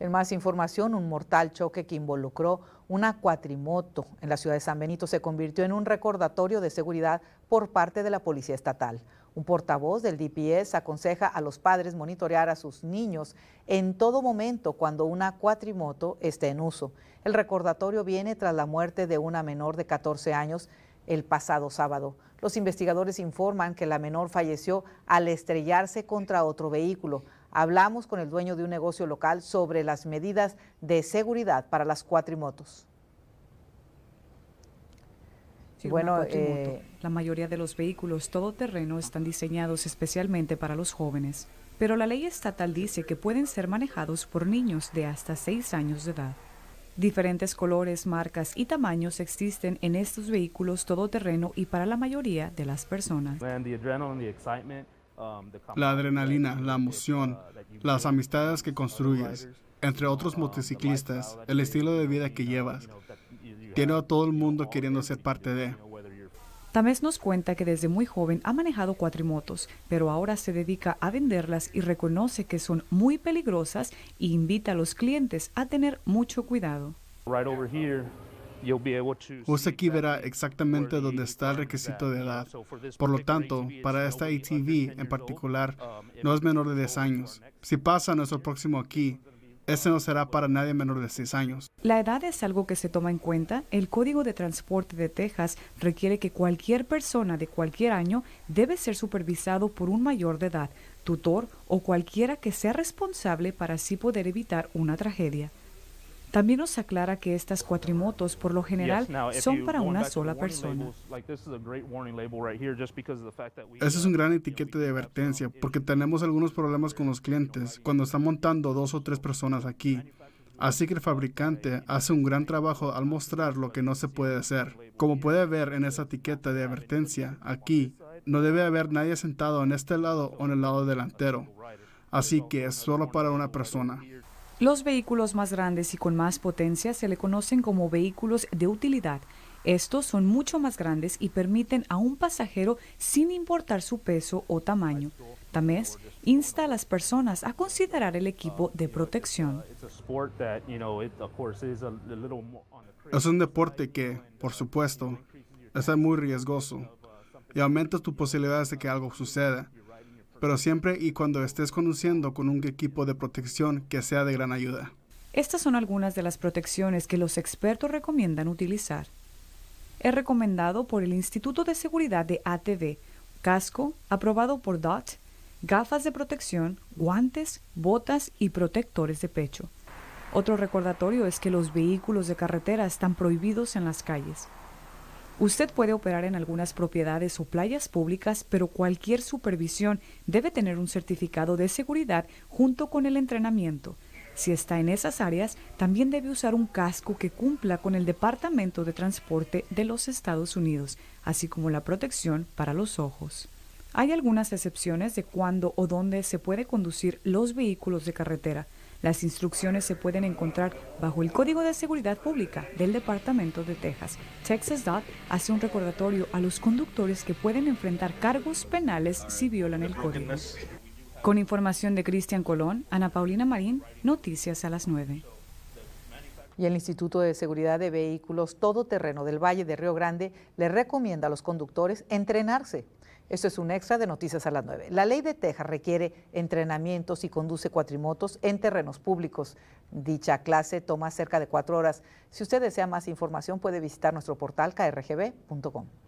En más información, un mortal choque que involucró una cuatrimoto en la ciudad de San Benito se convirtió en un recordatorio de seguridad por parte de la Policía Estatal. Un portavoz del DPS aconseja a los padres monitorear a sus niños en todo momento cuando una cuatrimoto esté en uso. El recordatorio viene tras la muerte de una menor de 14 años el pasado sábado. Los investigadores informan que la menor falleció al estrellarse contra otro vehículo. Hablamos con el dueño de un negocio local sobre las medidas de seguridad para las cuatrimotos. bueno, eh, la mayoría de los vehículos todoterreno están diseñados especialmente para los jóvenes, pero la ley estatal dice que pueden ser manejados por niños de hasta 6 años de edad. Diferentes colores, marcas y tamaños existen en estos vehículos todoterreno y para la mayoría de las personas. Um, la adrenalina, la emoción, uh, las amistades que construyes, entre otros um, motociclistas, el estilo de vida que llevas. Tiene a todo el mundo queriendo ser parte de. Tamés nos cuenta que desde muy joven ha manejado cuatrimotos, pero ahora se dedica a venderlas y reconoce que son muy peligrosas e invita a los clientes a tener mucho cuidado. Usted pues aquí verá exactamente dónde está el requisito de edad. Por lo tanto, para esta ATV en particular, um, no es menor de 10 años. Si pasa nuestro próximo aquí, ese no será para nadie menor de 6 años. La edad es algo que se toma en cuenta. El Código de Transporte de Texas requiere que cualquier persona de cualquier año debe ser supervisado por un mayor de edad, tutor o cualquiera que sea responsable para así poder evitar una tragedia. También nos aclara que estas cuatrimotos por lo general son para una sola persona. Ese es un gran etiquete de advertencia porque tenemos algunos problemas con los clientes cuando están montando dos o tres personas aquí. Así que el fabricante hace un gran trabajo al mostrar lo que no se puede hacer. Como puede ver en esa etiqueta de advertencia, aquí no debe haber nadie sentado en este lado o en el lado delantero. Así que es solo para una persona. Los vehículos más grandes y con más potencia se le conocen como vehículos de utilidad. Estos son mucho más grandes y permiten a un pasajero, sin importar su peso o tamaño. Tamés insta a las personas a considerar el equipo de protección. Es un deporte que, por supuesto, es muy riesgoso y aumenta tus posibilidades de que algo suceda pero siempre y cuando estés conduciendo con un equipo de protección que sea de gran ayuda. Estas son algunas de las protecciones que los expertos recomiendan utilizar. Es recomendado por el Instituto de Seguridad de ATV, casco aprobado por DOT, gafas de protección, guantes, botas y protectores de pecho. Otro recordatorio es que los vehículos de carretera están prohibidos en las calles. Usted puede operar en algunas propiedades o playas públicas, pero cualquier supervisión debe tener un certificado de seguridad junto con el entrenamiento. Si está en esas áreas, también debe usar un casco que cumpla con el Departamento de Transporte de los Estados Unidos, así como la protección para los ojos. Hay algunas excepciones de cuándo o dónde se puede conducir los vehículos de carretera. Las instrucciones se pueden encontrar bajo el Código de Seguridad Pública del Departamento de Texas. Texas DOT hace un recordatorio a los conductores que pueden enfrentar cargos penales si violan el código. Con información de Cristian Colón, Ana Paulina Marín, Noticias a las 9. Y el Instituto de Seguridad de Vehículos Todoterreno del Valle de Río Grande le recomienda a los conductores entrenarse esto es un extra de Noticias a las 9. La ley de Texas requiere entrenamientos y conduce cuatrimotos en terrenos públicos. Dicha clase toma cerca de cuatro horas. Si usted desea más información puede visitar nuestro portal krgb.com.